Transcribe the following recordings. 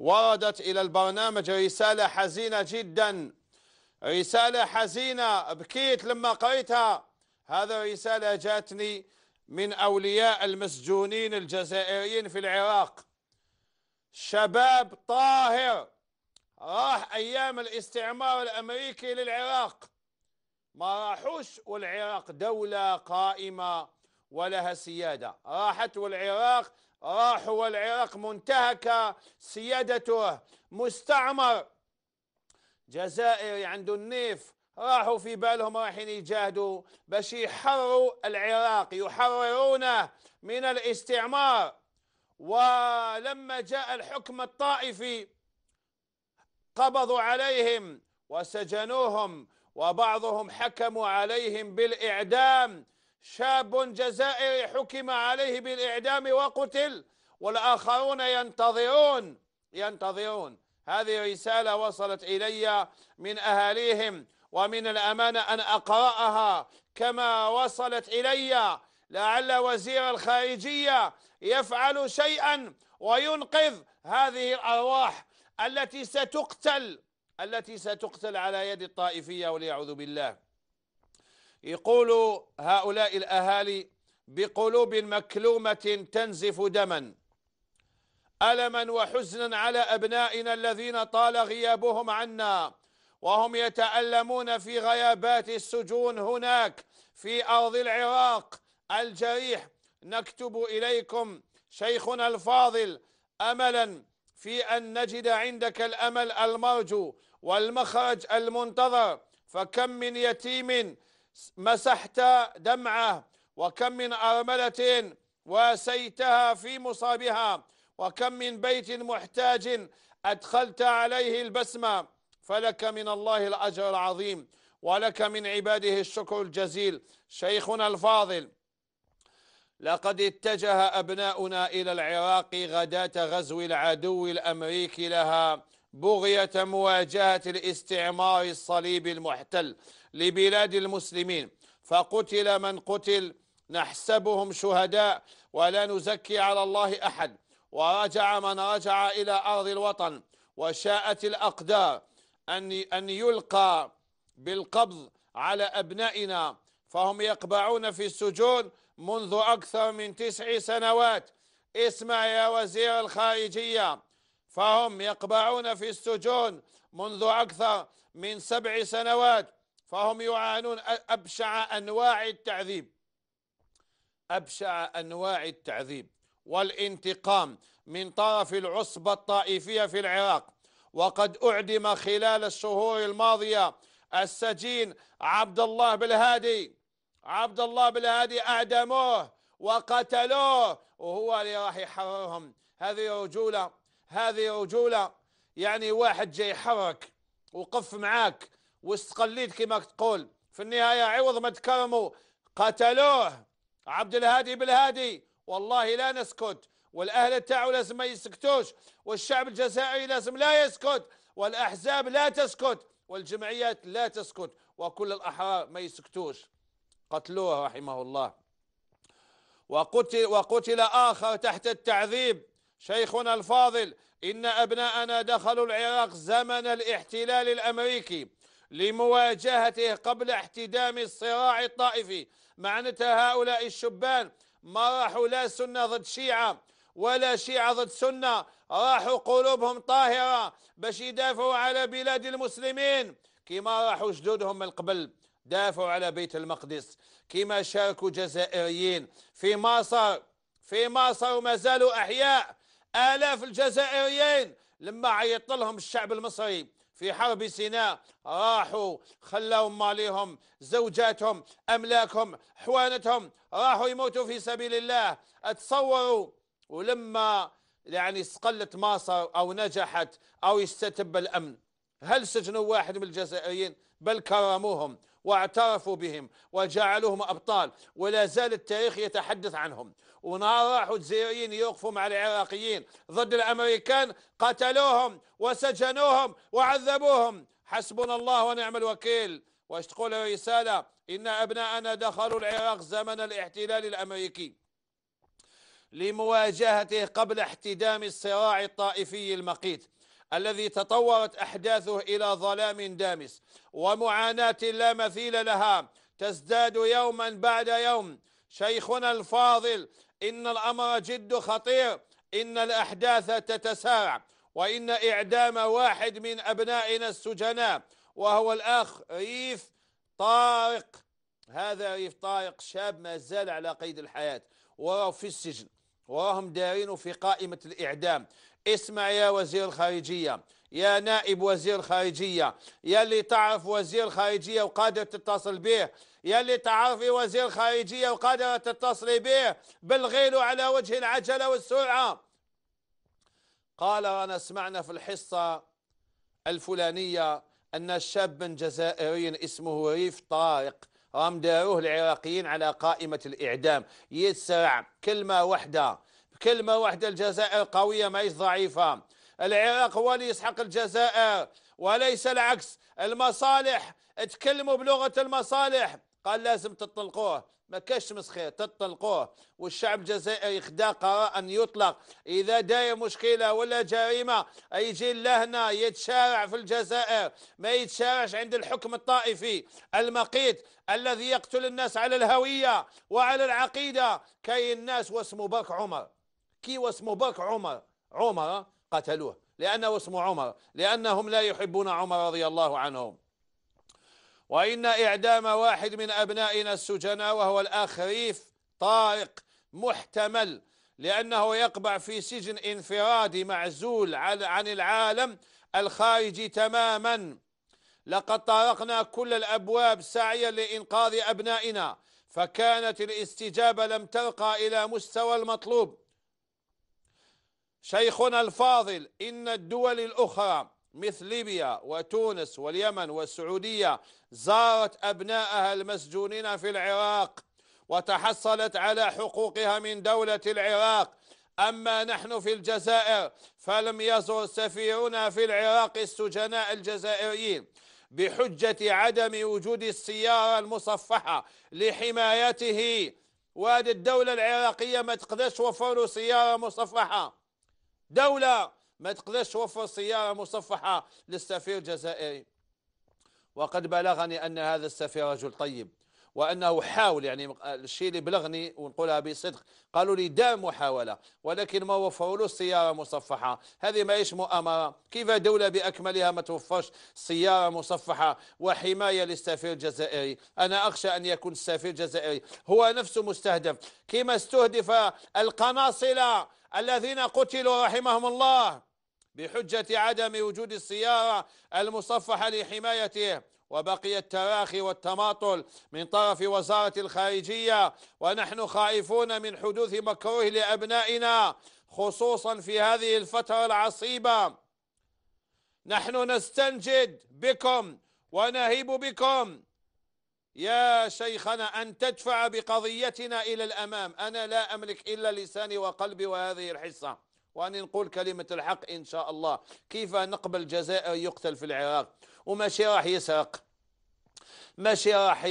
وردت إلى البرنامج رسالة حزينة جدا رسالة حزينة بكيت لما قريتها هذا رسالة جاتني من أولياء المسجونين الجزائريين في العراق شباب طاهر راح أيام الاستعمار الأمريكي للعراق ما راحوش والعراق دولة قائمة ولها سيادة راحت والعراق راحوا والعراق منتهكة سيادته مستعمر جزائري عنده النيف راحوا في بالهم رايحين يجاهدوا باش يحرروا العراق يحررونه من الاستعمار ولما جاء الحكم الطائفي قبضوا عليهم وسجنوهم وبعضهم حكموا عليهم بالإعدام شاب جزائري حكم عليه بالإعدام وقتل والآخرون ينتظرون ينتظرون هذه رسالة وصلت إلي من أهاليهم ومن الأمانة أن أقرأها كما وصلت إلي لعل وزير الخارجية يفعل شيئا وينقذ هذه الأرواح التي ستقتل التي ستقتل على يد الطائفية وليعوذ بالله يقول هؤلاء الأهالي بقلوب مكلومة تنزف دما ألما وحزنا على أبنائنا الذين طال غيابهم عنا وهم يتألمون في غيابات السجون هناك في أرض العراق الجريح نكتب إليكم شيخنا الفاضل أملا في أن نجد عندك الأمل المرجو والمخرج المنتظر فكم من يتيم مسحت دمعه وكم من أرملة واسيتها في مصابها وكم من بيت محتاج أدخلت عليه البسمة فلك من الله الأجر العظيم ولك من عباده الشكر الجزيل شيخنا الفاضل لقد اتجه أبناؤنا إلى العراق غداة غزو العدو الأمريكي لها بغية مواجهة الاستعمار الصليبي المحتل لبلاد المسلمين فقتل من قتل نحسبهم شهداء ولا نزكي على الله أحد ورجع من رجع إلى أرض الوطن وشاءت الأقدار أن أن يلقى بالقبض على أبنائنا فهم يقبعون في السجون منذ أكثر من تسع سنوات اسمع يا وزير الخارجية فهم يقبعون في السجون منذ أكثر من سبع سنوات فهم يعانون أبشع أنواع التعذيب أبشع أنواع التعذيب والانتقام من طرف العصبة الطائفية في العراق وقد أعدم خلال الشهور الماضية السجين عبد الله بالهادي عبد الله بالهادي أعدموه وقتلوه وهو اللي راح يحررهم هذه رجولة هذه رجولة يعني واحد جاي يحرك وقف معاك واستقليت كما تقول في النهاية عوض ما تكرموا قتلوه عبد الهادي بالهادي والله لا نسكت والأهل تاعو لازم ما يسكتوش والشعب الجزائري لازم لا يسكت والأحزاب لا تسكت والجمعيات لا تسكت وكل الأحرار ما يسكتوش قتلوه رحمه الله وقتل, وقتل آخر تحت التعذيب شيخنا الفاضل إن أبناءنا دخلوا العراق زمن الاحتلال الأمريكي لمواجهته قبل احتدام الصراع الطائفي معناتها هؤلاء الشبان ما راحوا لا سنة ضد شيعة ولا شيعة ضد سنة راحوا قلوبهم طاهرة باش يدافعوا على بلاد المسلمين كما راحوا جدودهم من قبل دافعوا على بيت المقدس كما شاركوا جزائريين في مصر في مصر وما زالوا أحياء آلاف الجزائريين لما عيط لهم الشعب المصري في حرب سيناء راحوا خلاوا ماليهم زوجاتهم أملاكهم حوانتهم راحوا يموتوا في سبيل الله اتصوروا ولما يعني استقلت مصر أو نجحت أو استتب الأمن هل سجنوا واحد من الجزائريين بل كرموهم واعترفوا بهم وجعلوهم أبطال ولا زال التاريخ يتحدث عنهم ونهار راحوا يوقفوا مع العراقيين ضد الامريكان قتلوهم وسجنوهم وعذبوهم حسبنا الله ونعم الوكيل واش تقول الرساله ان ابناءنا دخلوا العراق زمن الاحتلال الامريكي لمواجهته قبل احتدام الصراع الطائفي المقيت الذي تطورت احداثه الى ظلام دامس ومعاناه لا مثيل لها تزداد يوما بعد يوم شيخنا الفاضل إن الأمر جد خطير إن الأحداث تتسارع وإن إعدام واحد من أبنائنا السجناء وهو الأخ ريف طارق هذا ريف طارق شاب ما زال على قيد الحياة وراه في السجن وراهم دارينه في قائمة الإعدام اسمع يا وزير الخارجية يا نائب وزير خارجية يا اللي تعرف وزير خارجية وقادر تتصل به يا اللي تعرفي وزير خارجية وقادر تتصلي به بالغيل له على وجه العجلة والسرعة قال رانا سمعنا في الحصة الفلانية أن شاب جزائري اسمه ريف طارق رام داروه العراقيين على قائمة الإعدام يتسرع كلمة واحدة كلمة واحدة الجزائر قوية ماهيش ضعيفة العراق هو اللي يسحق الجزائر وليس العكس المصالح تكلموا بلغة المصالح قال لازم تطلقوه ما كاش مسخير تطلقوه والشعب الجزائري خدا قرار ان يطلق اذا داير مشكله ولا جريمه يجي لهنا يتشارع في الجزائر ما يتشارعش عند الحكم الطائفي المقيت الذي يقتل الناس على الهويه وعلى العقيده كاين الناس واسمه باك عمر كي واسمه باك عمر عمر قتلوه لأنه اسمه عمر لأنهم لا يحبون عمر رضي الله عنهم وإن إعدام واحد من أبنائنا السجناء وهو الأخ ريف طارق محتمل لأنه يقبع في سجن انفرادي معزول عن العالم الخارجي تماما لقد طرقنا كل الأبواب سعيا لإنقاذ أبنائنا فكانت الاستجابة لم ترقى إلى مستوى المطلوب شيخنا الفاضل إن الدول الأخرى مثل ليبيا وتونس واليمن والسعودية زارت أبناءها المسجونين في العراق وتحصلت على حقوقها من دولة العراق أما نحن في الجزائر فلم يزر سفيرنا في العراق السجناء الجزائريين بحجة عدم وجود السيارة المصفحة لحمايته وهذه الدولة العراقية ما تقدرش توفر له سيارة مصفحة دولة ما تقدرش توفر سيارة مصفحة للسفير الجزائري وقد بلغني أن هذا السفير رجل طيب وأنه حاول يعني آه، الشيء اللي بلغني ونقولها بصدق قالوا لي دام محاولة ولكن ما وفروا له سيارة مصفحة هذه ماهيش مؤامرة كيف دولة بأكملها ما توفرش سيارة مصفحة وحماية للسفير الجزائري أنا أخشى أن يكون السفير الجزائري هو نفسه مستهدف كما استهدف القناصلة الذين قتلوا رحمهم الله بحجة عدم وجود السيارة المصفحة لحمايته وبقي التراخي والتماطل من طرف وزارة الخارجية ونحن خائفون من حدوث مكروه لأبنائنا خصوصا في هذه الفترة العصيبة نحن نستنجد بكم ونهيب بكم يا شيخنا أن تدفع بقضيتنا إلى الأمام أنا لا أملك إلا لساني وقلبي وهذه الحصة وأن نقول كلمة الحق إن شاء الله كيف نقبل جزائر يقتل في العراق وماشي راح يسرق ماشي راح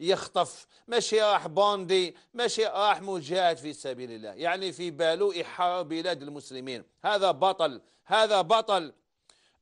يخطف ماشي راح باندي ماشي راح مجاهد في سبيل الله يعني في باله يحارب بلاد المسلمين هذا بطل هذا بطل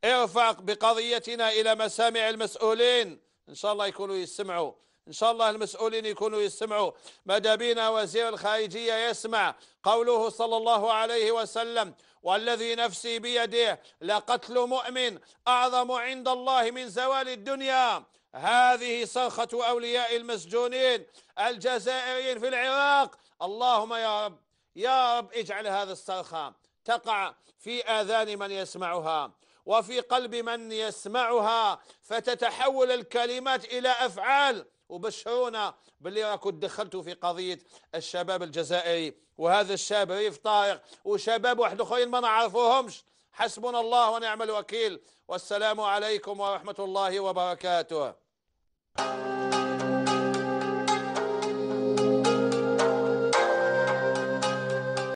ارفع بقضيتنا إلى مسامع المسؤولين إن شاء الله يكونوا يسمعوا إن شاء الله المسؤولين يكونوا يسمعوا ماذا بينا وزير الخارجية يسمع قوله صلى الله عليه وسلم والذي نفسي بيده لقتل مؤمن أعظم عند الله من زوال الدنيا هذه صرخة أولياء المسجونين الجزائريين في العراق اللهم يا رب يا رب اجعل هذا الصرخة تقع في آذان من يسمعها وفي قلب من يسمعها فتتحول الكلمات إلى أفعال وبشعونا باللي راكو تدخلتوا في قضيه الشباب الجزائري وهذا الشاب ريف طارق وشباب واحد اخرين ما نعرفوهمش حسبنا الله ونعم الوكيل والسلام عليكم ورحمه الله وبركاته